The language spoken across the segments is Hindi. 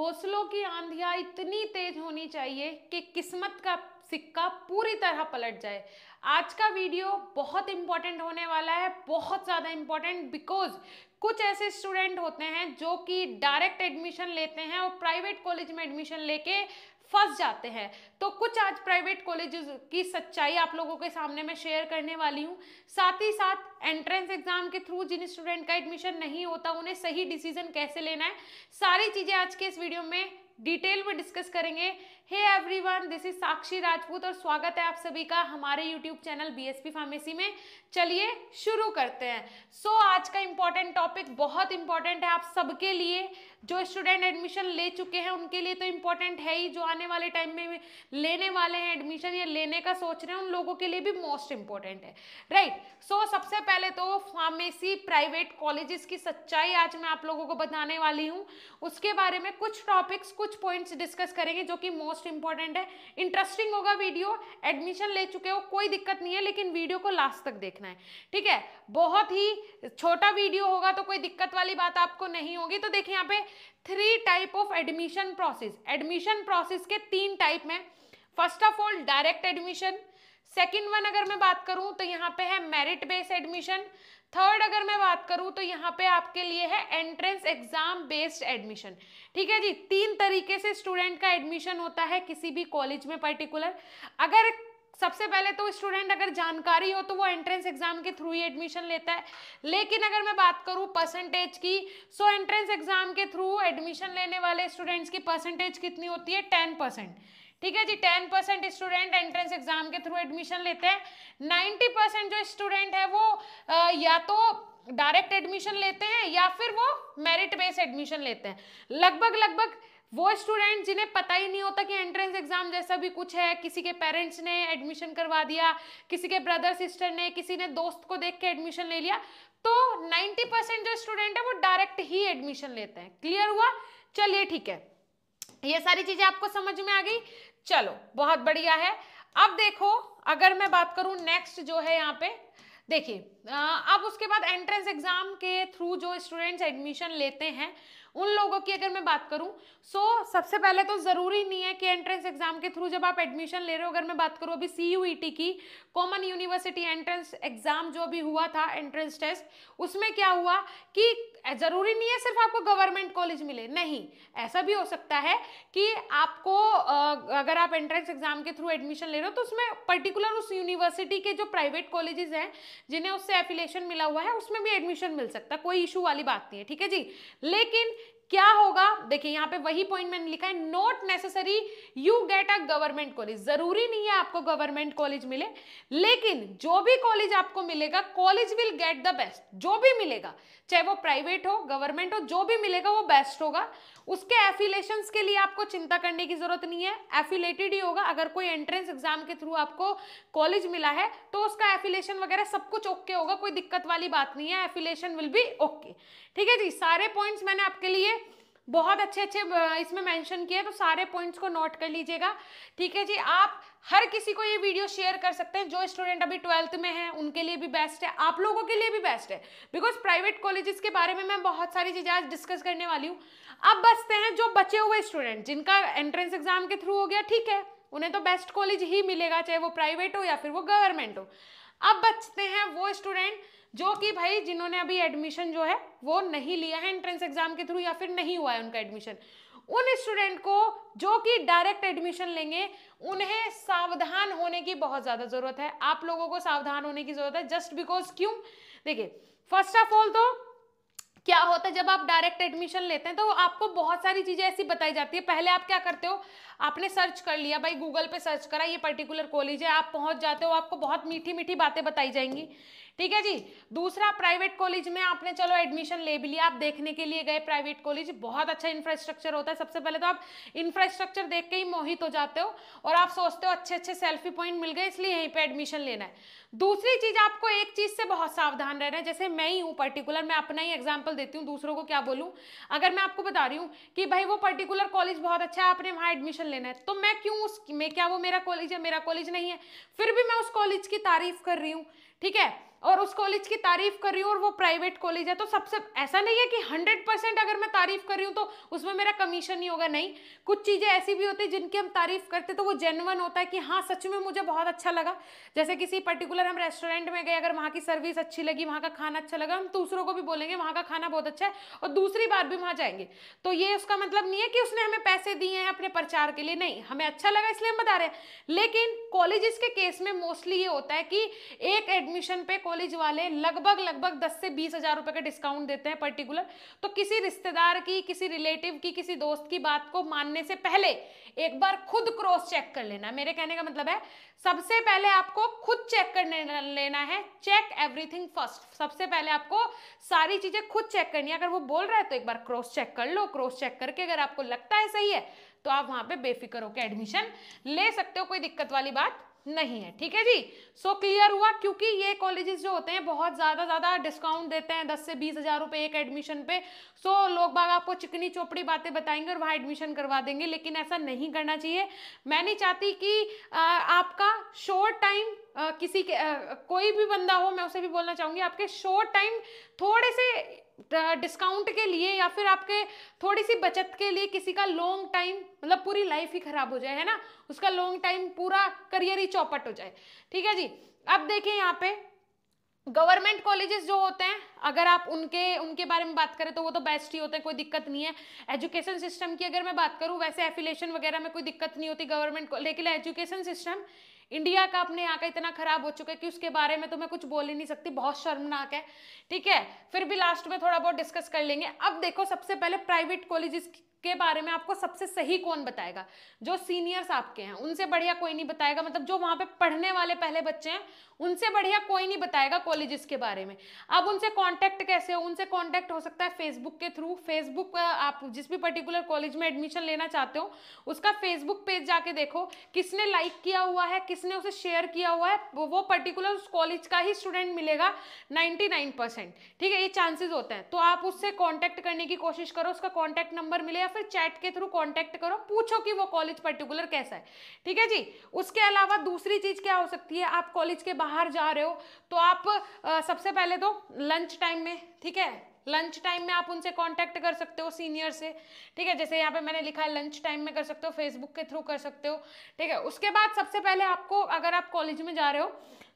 हौसलों की आंधिया इतनी तेज होनी चाहिए कि किस्मत का सिक्का पूरी तरह पलट जाए आज का वीडियो बहुत इम्पॉर्टेंट होने वाला है बहुत ज़्यादा इंपॉर्टेंट बिकॉज कुछ ऐसे स्टूडेंट होते हैं जो कि डायरेक्ट एडमिशन लेते हैं और प्राइवेट कॉलेज में एडमिशन लेके फंस जाते हैं तो कुछ आज प्राइवेट कॉलेजेस की सच्चाई आप लोगों के सामने मैं शेयर करने वाली हूँ साथ ही साथ एंट्रेंस एग्जाम के थ्रू जिन स्टूडेंट का एडमिशन नहीं होता उन्हें सही डिसीजन कैसे लेना है सारी चीज़ें आज के इस वीडियो में डिटेल में डिस्कस करेंगे hey everyone this is Sakshi Rajput और स्वागत है आप सभी का हमारे यूट्यूब चैनल बीएसपी फार्मेसी में चलिए शुरू करते हैं सो so, आज का इम्पॉर्टेंट टॉपिक बहुत इंपॉर्टेंट है आप सबके लिए जो स्टूडेंट एडमिशन ले चुके हैं उनके लिए तो इम्पोर्टेंट है ही जो आने वाले टाइम में लेने वाले हैं एडमिशन या लेने का सोच रहे हैं उन लोगों के लिए भी मोस्ट इम्पोर्टेंट है राइट right. सो so, सबसे पहले तो फार्मेसी प्राइवेट कॉलेजेस की सच्चाई आज मैं आप लोगों को बताने वाली हूँ उसके बारे में कुछ टॉपिक्स कुछ पॉइंट्स डिस्कस करेंगे जो कि मोस्ट इम्पॉर्टेंट है इंटरेस्टिंग होगा वीडियो एडमिशन ले चुके हो कोई दिक्कत नहीं है लेकिन वीडियो को लास्ट तक देखना है ठीक है बहुत ही छोटा वीडियो होगा तो कोई दिक्कत वाली बात आपको नहीं होगी तो देखिए यहाँ पे three type of admission process admission process के तीन टाइप में first of all direct admission second one अगर मैं बात करूं तो यहाँ पे है मेरिट बेस्ड एडमिशन थर्ड अगर मैं बात करूं तो यहाँ पे आपके लिए है एंट्रेंस एग्जाम बेस्ड एडमिशन ठीक है जी तीन तरीके से स्टूडेंट का एडमिशन होता है किसी भी कॉलेज में पर्टिकुलर अगर सबसे पहले तो स्टूडेंट अगर जानकारी हो तो वो एंट्रेंस एग्जाम के थ्रू ही एडमिशन लेता है लेकिन अगर मैं बात करूँ परसेंटेज की सो एंट्रेंस एग्जाम के थ्रू एडमिशन लेने वाले स्टूडेंट्स की परसेंटेज कितनी होती है टेन परसेंट ठीक है जी ten percent student entrance exam के थ्रू एडमिशन लेते हैं नाइन्टी जो स्टूडेंट है वो आ, या तो डायरेक्ट एडमिशन लेते हैं या फिर वो मेरिट बेस एडमिशन लेते हैं लगभग लगभग वो स्टूडेंट जिन्हें पता ही नहीं होता कि एंट्रेंस एग्जाम जैसा भी कुछ है किसी के पेरेंट्स ने एडमिशन करवा दिया किसी के ब्रदर सिस्टर ने किसी ने दोस्त को देख के एडमिशन ले लिया तो 90 परसेंट जो स्टूडेंट है वो डायरेक्ट ही एडमिशन लेते हैं क्लियर हुआ चलिए ठीक है ये सारी चीजें आपको समझ में आ गई चलो बहुत बढ़िया है अब देखो अगर मैं बात करूं नेक्स्ट जो है यहाँ पे देखिए अब उसके बाद एंट्रेंस एग्ज़ाम के थ्रू जो स्टूडेंट्स एडमिशन लेते हैं उन लोगों की अगर मैं बात करूं सो so, सबसे पहले तो ज़रूरी नहीं है कि एंट्रेंस एग्ज़ाम के थ्रू जब आप एडमिशन ले रहे हो अगर मैं बात करूं अभी सी e की कॉमन यूनिवर्सिटी एंट्रेंस एग्ज़ाम जो अभी हुआ था एंट्रेंस टेस्ट उसमें क्या हुआ कि ज़रूरी नहीं है सिर्फ आपको गवर्नमेंट कॉलेज मिले नहीं ऐसा भी हो सकता है कि आपको अगर आप एंट्रेंस एग्जाम के थ्रू एडमिशन ले रहे हो तो उसमें पर्टिकुलर उस यूनिवर्सिटी के जो प्राइवेट कॉलेजेस हैं जिन्हें उससे एफिलेशन मिला हुआ है उसमें भी एडमिशन मिल सकता है कोई इशू वाली बात नहीं है ठीक है जी लेकिन क्या होगा देखिए यहाँ पे वही पॉइंट मैंने लिखा है not necessary you get a government college जरूरी नहीं है आपको गवर्नमेंट कॉलेज मिले लेकिन जो भी कॉलेज आपको मिलेगा college will get the best जो भी मिलेगा चाहे वो प्राइवेट हो गवर्नमेंट हो जो भी मिलेगा वो बेस्ट होगा उसके एफिलेशन के लिए आपको चिंता करने की जरूरत नहीं है एफिलेटेड ही होगा अगर कोई एंट्रेंस एग्जाम के थ्रू आपको कॉलेज मिला है तो उसका एफिलेशन वगैरह सब कुछ ओके होगा कोई दिक्कत वाली बात नहीं है एफिलेशन विल बी ओके ठीक है जी सारे पॉइंट्स मैंने आपके लिए बहुत अच्छे अच्छे इसमें मेंशन किए तो सारे पॉइंट्स को नोट कर लीजिएगा ठीक है जी आप हर किसी को ये वीडियो शेयर कर सकते हैं जो स्टूडेंट अभी ट्वेल्थ में है उनके लिए भी बेस्ट है आप लोगों के लिए भी बेस्ट है बिकॉज प्राइवेट कॉलेजेस के बारे में मैं बहुत सारी चीज़ें आज डिस्कस करने वाली हूँ अब बचते हैं जो बचे हुए स्टूडेंट जिनका एंट्रेंस एग्जाम के थ्रू हो गया ठीक है उन्हें तो बेस्ट कॉलेज ही मिलेगा चाहे वो प्राइवेट हो या फिर वो गवर्नमेंट हो अब बचते हैं वो स्टूडेंट जो कि भाई जिन्होंने अभी एडमिशन जो है वो नहीं लिया है एंट्रेंस एग्जाम के थ्रू या फिर नहीं हुआ है उनका एडमिशन उन स्टूडेंट को जो कि डायरेक्ट एडमिशन लेंगे उन्हें सावधान होने की बहुत ज़्यादा ज़रूरत है आप लोगों को सावधान होने की ज़रूरत है जस्ट बिकॉज क्यों देखिए फर्स्ट ऑफ ऑल तो क्या होता है जब आप डायरेक्ट एडमिशन लेते हैं तो आपको बहुत सारी चीज़ें ऐसी बताई जाती है पहले आप क्या करते हो आपने सर्च कर लिया भाई गूगल पे सर्च करा ये पर्टिकुलर कॉलेज है आप पहुंच जाते हो आपको बहुत मीठी मीठी बातें बताई जाएंगी ठीक है जी दूसरा प्राइवेट कॉलेज में आपने चलो एडमिशन ले भी लिया आप देखने के लिए गए प्राइवेट कॉलेज बहुत अच्छा इंफ्रास्ट्रक्चर होता है सबसे पहले तो आप इंफ्रास्ट्रक्चर देख के ही मोहित हो जाते हो और आप सोचते हो अच्छे अच्छे सेल्फी पॉइंट मिल गए इसलिए यहीं पर एडमिशन लेना है दूसरी चीज आपको एक चीज से बहुत सावधान रहना है जैसे मैं ही हूँ पर्टिकुलर मैं अपना ही एग्जाम्पल देती हूँ दूसरों को क्या बोलूँ अगर मैं आपको बता रही हूँ कि भाई वो पर्टिकुलर कॉलेज बहुत अच्छा है आपने वहाँ एडमिशन लेना है तो मैं क्यों उस मैं क्या वो मेरा कॉलेज है मेरा कॉलेज नहीं है फिर भी मैं उस कॉलेज की तारीफ कर रही हूँ ठीक है और उस कॉलेज की तारीफ कर रही हूँ और वो प्राइवेट कॉलेज है तो सबसे ऐसा नहीं है कि हंड्रेड परसेंट अगर मैं तारीफ कर रही हूँ तो उसमें मेरा कमीशन नहीं होगा नहीं कुछ चीज़ें ऐसी भी होती है जिनकी हम तारीफ करते तो वो जेनवन होता है कि हाँ सच में मुझे बहुत अच्छा लगा जैसे किसी पर्टिकुलर हम रेस्टोरेंट में गए अगर वहाँ की सर्विस अच्छी लगी वहाँ का खाना अच्छा लगा हम दूसरों को भी बोलेंगे वहाँ का खाना बहुत अच्छा है और दूसरी बार भी वहाँ जाएंगे तो ये उसका मतलब नहीं है कि उसने हमें पैसे दिए हैं अपने प्रचार के लिए नहीं हमें अच्छा लगा इसलिए हम बता रहे हैं लेकिन कॉलेज के केस में मोस्टली ये होता है कि एक एडमिशन पे कॉलेज वाले लगभग लगभग दस से बीस हजार रुपए का डिस्काउंट देते हैं पर्टिकुलर तो किसी रिश्तेदार की किसी रिलेटिव की किसी दोस्त की बात को मानने से पहले एक बार खुद क्रॉस चेक कर लेना मेरे कहने का मतलब है सबसे पहले आपको खुद चेक कर लेना है चेक एवरीथिंग फर्स्ट सबसे पहले आपको सारी चीजें खुद चेक करनी है अगर वो बोल रहा है तो एक बार क्रॉस चेक कर लो क्रॉस चेक करके अगर आपको लगता है सही है तो आप वहां पे बेफिक्र होकर एडमिशन ले सकते हो कोई दिक्कत वाली बात नहीं है ठीक है जी सो so, क्लियर हुआ क्योंकि ये कॉलेजेस जो होते हैं बहुत ज़्यादा ज़्यादा डिस्काउंट देते हैं दस से बीस हज़ार रुपये एक एडमिशन पे सो so, लोग बाग आपको चिकनी चोपड़ी बातें बताएंगे और वहाँ एडमिशन करवा देंगे लेकिन ऐसा नहीं करना चाहिए मैं नहीं चाहती कि आ, आपका शॉर्ट टाइम किसी के आ, कोई भी बंदा हो मैं उसे भी बोलना चाहूंगी आपके शॉर्ट टाइम थोड़े से डिस्काउंट के लिए या फिर आपके थोड़ी सी बचत के लिए किसी का लॉन्ग टाइम मतलब पूरी लाइफ ही खराब हो जाए है ना उसका लॉन्ग टाइम पूरा करियर ही चौपट हो जाए ठीक है जी अब देखिए यहाँ पे गवर्नमेंट कॉलेजेस जो होते हैं अगर आप उनके उनके बारे में बात करें तो वो तो बेस्ट ही होते हैं कोई दिक्कत नहीं है एजुकेशन सिस्टम की अगर मैं बात करूँ वैसे एफिलेशन वगैरह में कोई दिक्कत नहीं होती गवर्नमेंट लेकिन एजुकेशन सिस्टम इंडिया का अपने यहाँ का इतना खराब हो चुका है कि उसके बारे में तो मैं कुछ बोल ही नहीं सकती बहुत शर्मनाक है ठीक है फिर भी लास्ट में थोड़ा बहुत डिस्कस कर लेंगे अब देखो सबसे पहले प्राइवेट कॉलेजेस के बारे में आपको सबसे सही कौन बताएगा जो सीनियर्स आपके हैं उनसे बढ़िया कोई नहीं बताएगा मतलब जो वहां पे पढ़ने वाले पहले बच्चे हैं उनसे बढ़िया कोई नहीं बताएगा कॉलेजेस के बारे में अब उनसे कांटेक्ट कैसे हो उनसे कांटेक्ट हो सकता है फेसबुक के थ्रू फेसबुक आप जिस भी पर्टिकुलर कॉलेज में एडमिशन लेना चाहते हो उसका फेसबुक पेज जाके देखो किसने लाइक किया हुआ है किसने उसे शेयर किया हुआ है वो पर्टिकुलर उस कॉलेज का ही स्टूडेंट मिलेगा नाइन्टी ठीक है ये चांसेज होते हैं तो आप उससे कॉन्टैक्ट करने की कोशिश करो उसका कॉन्टैक्ट नंबर मिले फिर चैट के थ्रू कॉन्टैक्ट करो पूछो कि वो कॉलेज पर्टिकुलर कैसा है ठीक है जी उसके अलावा दूसरी चीज़ क्या हो सकती है आप कॉलेज के बाहर जा रहे हो तो आप आ, सबसे पहले तो लंच टाइम में ठीक है लंच टाइम में आप उनसे कांटेक्ट कर सकते हो सीनियर से ठीक है जैसे यहाँ पे मैंने लिखा है लंच टाइम में कर सकते हो फेसबुक के थ्रू कर सकते हो ठीक है उसके बाद सबसे पहले आपको अगर आप कॉलेज में जा रहे हो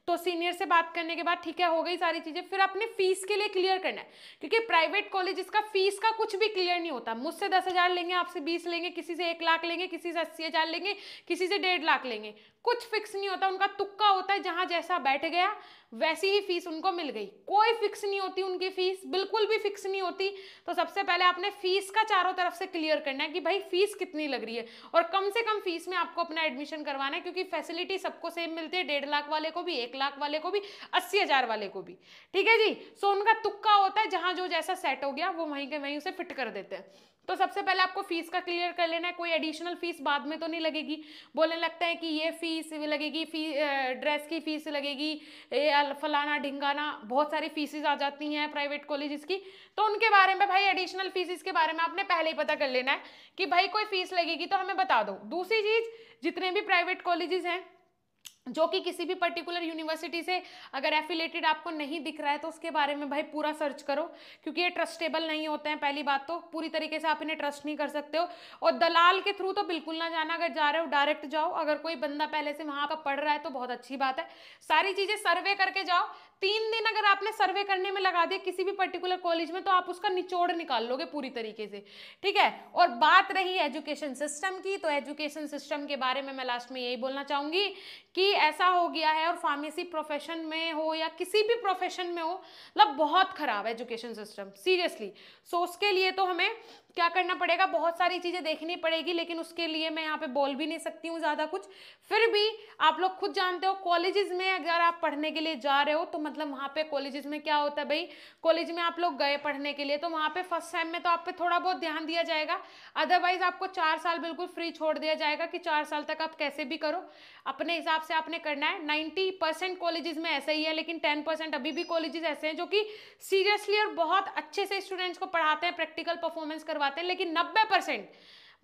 तो सीनियर से बात करने के बाद ठीक है हो गई सारी चीज़ें फिर अपने फीस के लिए क्लियर करना है क्योंकि प्राइवेट कॉलेज इसका फीस का कुछ भी क्लियर नहीं होता मुझसे दस हज़ार लेंगे आपसे बीस लेंगे किसी से एक लाख लेंगे किसी से अस्सी हज़ार लेंगे किसी से डेढ़ लाख लेंगे कुछ फिक्स नहीं होता उनका तुक्का होता है जहां जैसा बैठ गया वैसी ही फीस उनको मिल गई कोई फिक्स नहीं होती उनकी फीस बिल्कुल भी फिक्स नहीं होती तो सबसे पहले आपने फीस का चारों तरफ से क्लियर करना है कि भाई फीस कितनी लग रही है और कम से कम फीस में आपको अपना एडमिशन करवाना है क्योंकि फैसिलिटी सबको सेम मिलती है डेढ़ लाख वाले को भी एक लाख वाले को भी अस्सी हजार वाले को भी ठीक है जी सो उनका तुक्का होता है जहां जो जैसा सेट हो गया वो वहीं के वहीं उसे फिट कर देते हैं तो सबसे पहले आपको फीस का क्लियर कर लेना है कोई एडिशनल फीस बाद में तो नहीं लगेगी बोलने लगता है कि ये फीस लगेगी फी ड्रेस की फीस लगेगी ये फलाना ढिंगाना बहुत सारी फीसेज आ जाती हैं प्राइवेट कॉलेजेस की तो उनके बारे में भाई एडिशनल फीसिस के बारे में आपने पहले ही पता कर लेना है कि भाई कोई फीस लगेगी तो हमें बता दो दूसरी चीज़ जितने भी प्राइवेट कॉलेजेस हैं जो कि किसी भी पर्टिकुलर यूनिवर्सिटी से अगर एफिलेटेड आपको नहीं दिख रहा है तो उसके बारे में भाई पूरा सर्च करो क्योंकि ये ट्रस्टेबल नहीं होते हैं पहली बात तो पूरी तरीके से आप इन्हें ट्रस्ट नहीं कर सकते हो और दलाल के थ्रू तो बिल्कुल ना जाना अगर जा रहे हो डायरेक्ट जाओ अगर कोई बंदा पहले से वहाँ पर पढ़ रहा है तो बहुत अच्छी बात है सारी चीज़ें सर्वे करके जाओ तीन दिन अगर आपने सर्वे करने में लगा दिया किसी भी पर्टिकुलर कॉलेज में तो आप उसका निचोड़ निकाल लोगे पूरी तरीके से ठीक है और बात रही एजुकेशन सिस्टम की तो एजुकेशन सिस्टम के बारे में मैं लास्ट में यही बोलना चाहूँगी कि ऐसा हो गया है और फार्मेसी प्रोफेशन में हो या किसी भी प्रोफेशन में हो मतलब बहुत ख़राब एजुकेशन सिस्टम सीरियसली सो उसके लिए तो हमें क्या करना पड़ेगा बहुत सारी चीज़ें देखनी पड़ेगी लेकिन उसके लिए मैं यहाँ पे बोल भी नहीं सकती हूँ ज़्यादा कुछ फिर भी आप लोग खुद जानते हो कॉलेजेस में अगर आप पढ़ने के लिए जा रहे हो तो मतलब वहाँ पे कॉलेजेस में क्या होता है भाई कॉलेज में आप लोग गए पढ़ने के लिए तो वहाँ पे फर्स्ट टाइम में तो आप पे थोड़ा बहुत ध्यान दिया जाएगा अदरवाइज आपको चार साल बिल्कुल फ्री छोड़ दिया जाएगा कि चार साल तक आप कैसे भी करो अपने हिसाब से आपने करना है नाइन्टी परसेंट कॉलेजेस में ऐसा ही है लेकिन टेन परसेंट अभी भी कॉलेजेस ऐसे हैं जो कि सीरियसली और बहुत अच्छे से स्टूडेंट्स को पढ़ाते हैं प्रैक्टिकल परफॉर्मेंस करवाते हैं लेकिन नब्बे परसेंट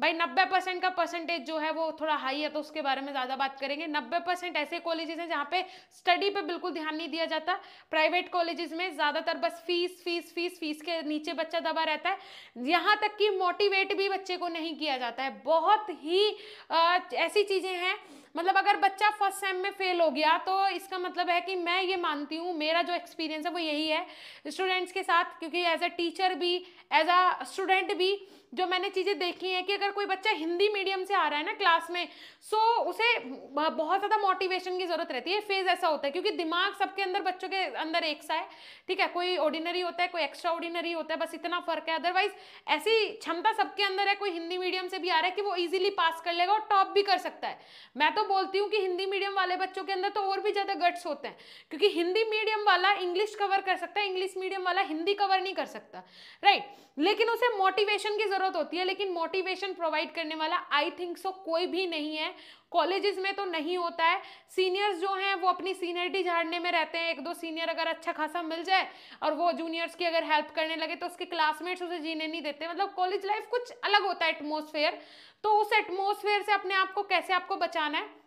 भाई 90 परसेंट का परसेंटेज जो है वो थोड़ा हाई है तो उसके बारे में ज़्यादा बात करेंगे 90 परसेंट ऐसे कॉलेजेस हैं जहाँ पे स्टडी पे बिल्कुल ध्यान नहीं दिया जाता प्राइवेट कॉलेजेस में ज़्यादातर बस फीस फीस फीस फीस के नीचे बच्चा दबा रहता है यहाँ तक कि मोटिवेट भी बच्चे को नहीं किया जाता है बहुत ही आ, ऐसी चीज़ें हैं मतलब अगर बच्चा फर्स्ट सेम में फेल हो गया तो इसका मतलब है कि मैं ये मानती हूँ मेरा जो एक्सपीरियंस है वो यही है स्टूडेंट्स के साथ क्योंकि एज अ टीचर भी एज अ स्टूडेंट भी जो मैंने चीज़ें देखी हैं कि अगर कोई बच्चा हिंदी मीडियम से आ रहा है ना क्लास में सो उसे बहुत ज़्यादा मोटिवेशन की ज़रूरत रहती है फेज़ ऐसा होता है क्योंकि दिमाग सबके अंदर बच्चों के अंदर एक सा है ठीक है कोई ऑर्डिनरी होता है कोई एक्स्ट्रा ऑर्डिनरी होता है बस इतना फ़र्क है अदरवाइज ऐसी क्षमता सबके अंदर है कोई हिंदी मीडियम से भी आ रहा है कि वो ईजिली पास कर लेगा और टॉप भी कर सकता है मैं तो बोलती हूँ कि हिंदी मीडियम वाले बच्चों के अंदर तो और भी ज़्यादा गट्स होते हैं क्योंकि हिंदी मीडियम वाला इंग्लिश कवर कर सकता है इंग्लिश मीडियम वाला हिंदी कवर नहीं कर सकता राइट लेकिन उसे मोटिवेशन की जरूरत होती है लेकिन मोटिवेशन प्रोवाइड करने वाला आई थिंक सो कोई भी नहीं है कॉलेजेस में तो नहीं होता है सीनियर्स जो हैं वो अपनी सीनियरिटी झाड़ने में रहते हैं एक दो सीनियर अगर अच्छा खासा मिल जाए और वो जूनियर्स की अगर हेल्प करने लगे तो उसके क्लासमेट्स उसे जीने नहीं देते मतलब कॉलेज लाइफ कुछ अलग होता है एटमोसफेयर तो उस एटमोसफेयर से अपने आप को कैसे आपको बचाना है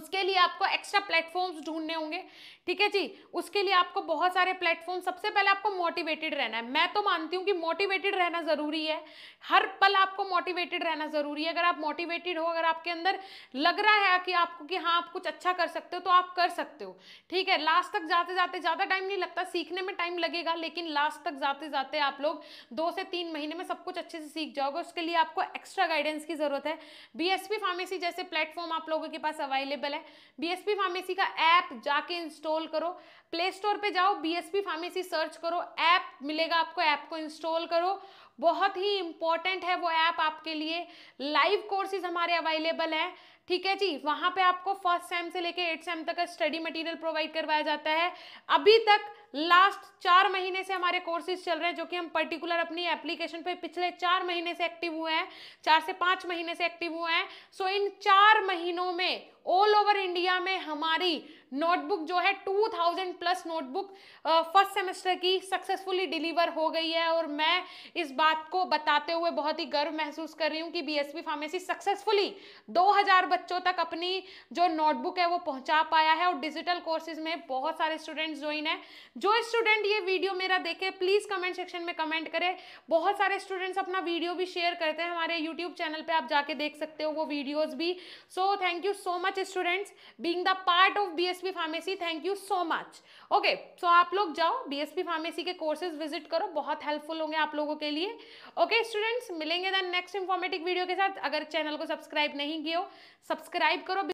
उसके लिए आपको एक्स्ट्रा प्लेटफॉर्म्स ढूंढने होंगे ठीक है जी उसके लिए आपको बहुत सारे प्लेटफॉर्म सबसे पहले आपको मोटिवेटेड रहना है मैं तो मानती हूँ कि मोटिवेटेड रहना ज़रूरी है हर पल आपको मोटिवेटेड रहना ज़रूरी है अगर आप मोटिवेटेड हो अगर आपके अंदर लग रहा है कि आपको कि हाँ आप कुछ अच्छा कर सकते हो तो आप कर सकते हो ठीक है लास्ट तक जाते जाते ज़्यादा टाइम नहीं लगता सीखने में टाइम लगेगा लेकिन लास्ट तक जाते जाते आप लोग दो से तीन महीने में सब कुछ अच्छे से सीख जाओगे उसके लिए आपको एक्स्ट्रा गाइडेंस की ज़रूरत है बी फार्मेसी जैसे प्लेटफॉर्म आप लोगों के पास अवेलेबल है बी फार्मेसी का ऐप जाके इंस्टॉल इंस्टॉल करो प्ले स्टोर पे जाओ बीएसपी फार्मेसी सर्च करो ऐप मिलेगा आपको ऐप को इंस्टॉल करो बहुत ही इंपॉर्टेंट है वो ऐप आपके लिए लाइव कोर्सेज हमारे अवेलेबल हैं ठीक है जी वहाँ पे आपको फर्स्ट सेम से लेके एट सेम तक का स्टडी मटेरियल प्रोवाइड करवाया जाता है अभी तक लास्ट चार महीने से हमारे कोर्सेज चल रहे हैं जो कि हम पर्टिकुलर अपनी एप्लीकेशन पे पिछले चार महीने से एक्टिव हुए हैं चार से पाँच महीने से एक्टिव हुए हैं सो इन चार महीनों में ऑल ओवर इंडिया में हमारी नोटबुक जो है 2000 प्लस नोटबुक फर्स्ट सेमेस्टर की सक्सेसफुली डिलीवर हो गई है और मैं इस बात को बताते हुए बहुत ही गर्व महसूस कर रही हूँ कि बीएसपी फार्मेसी सक्सेसफुली 2000 बच्चों तक अपनी जो नोटबुक है वो पहुँचा पाया है और डिजिटल कोर्सेज में बहुत सारे स्टूडेंट्स ज्वाइन है जो स्टूडेंट ये वीडियो मेरा देखे प्लीज़ कमेंट सेक्शन में कमेंट करें बहुत सारे स्टूडेंट्स अपना वीडियो भी शेयर करते हैं हमारे यूट्यूब चैनल पर आप जाके देख सकते हो वो वीडियोज़ भी so thank you so much students being the part of B BSP pharmacy thank you so much okay so आप लोग जाओ बीएसपी फार्मेसी के कोर्सेज विजिट करो बहुत हेल्पफुल होंगे आप लोगों के लिए ओके okay, स्टूडेंट्स मिलेंगे दैन नेक्स्ट इन्फॉर्मेटिव वीडियो के साथ अगर चैनल को सब्सक्राइब नहीं किया सब्सक्राइब करो